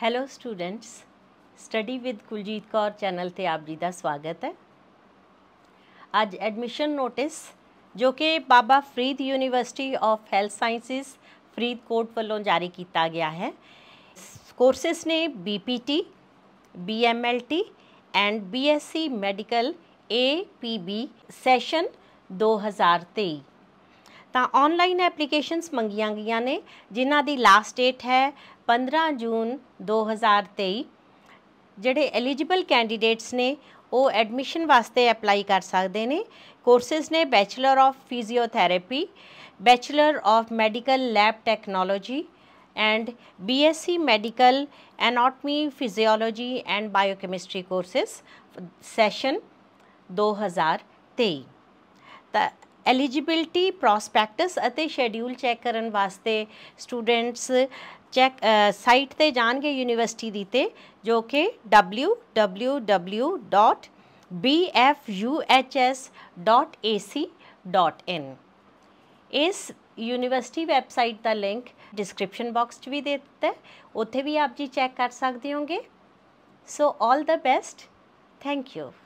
Hello students study with Kuljeet Kaur channel से आप जी का स्वागत है आज एडमिशन नोटिस जो कि Baba Farid university of health sciences Faridkot वालों जारी किया गया है कोर्सिस ने B B P T M L T and B S BSc medical दो हज़ार तेई ਤਾਂ ਆਨਲਾਈਨ ਐਪਲੀਕੇਸ਼ਨਸ ਮੰਗੀਆਂ ਗਈਆਂ ਨੇ ਜਿਨ੍ਹਾਂ ਦੀ ਲਾਸਟ ਡੇਟ ਹੈ 15 ਜੂਨ 2023 ਜਿਹੜੇ ਐਲੀਜੀਬਲ ਕੈਂਡੀਡੇਟਸ ਨੇ ਉਹ ਐਡਮਿਸ਼ਨ ਵਾਸਤੇ ਅਪਲਾਈ ਕਰ ਸਕਦੇ ਨੇ ਕੋਰਸਸ ਨੇ bachelor of physiotherapy bachelor of medical lab technology and BSc Medical Anatomy, Physiology and Biochemistry courses session 2023. The eligibility prospectus schedule check करने वास्ते स्टूडेंट्स चैक साइट पर जाएंगे यूनिवर्सिटी की तो जो कि W W W dot B F U H S dot A C dot in इस university website का लिंक डिस्क्रिप्शन बॉक्स भी देता है उत्थे भी आप जी चैक कर सकते होंगे so all the best thank you